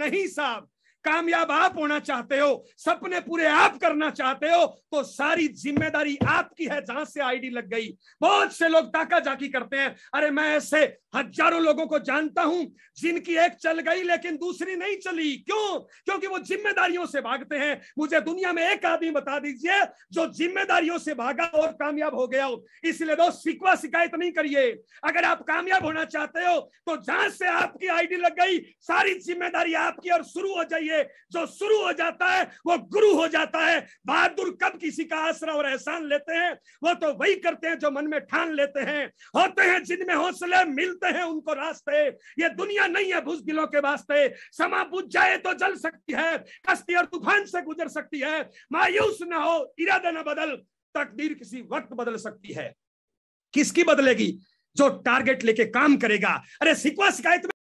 नहीं साहब कामयाब आप होना चाहते हो सपने पूरे आप करना चाहते हो तो सारी जिम्मेदारी आपकी है जहां से आईडी लग गई बहुत से लोग ताका जाकी करते हैं अरे मैं ऐसे हजारों लोगों को जानता हूं जिनकी एक चल गई लेकिन दूसरी नहीं चली क्यों क्योंकि वो जिम्मेदारियों से भागते हैं मुझे दुनिया में एक आदमी बता दीजिए जो जिम्मेदारियों से भागा और कामयाब हो गया हो इसलिए दोस्त सिकवा शिकायत नहीं करिए अगर आप कामयाब होना चाहते हो तो जहां से आपकी आईडी लग गई सारी जिम्मेदारी आपकी और शुरू हो जाइए लिए जो शुरू हो जाता है वो गुरु हो जाता है बहादुर कब किसी का आसरा और एहसान लेते हैं वो तो वही करते हैं जो मन में ठान लेते हैं होते हैं जिनमें हौसले मिलते हैं उनको रास्ते ये दुनिया नहीं है भूस के वास्ते समा बुझ जाए तो जल सकती है कश्ती और तूफान से गुजर सकती है मायूस ना हो इरादा ना बदल तकदीर किसी वक्त बदल सकती है किसकी बदलेगी जो टारगेट लेके काम करेगा अरे सिकवा शिकायत में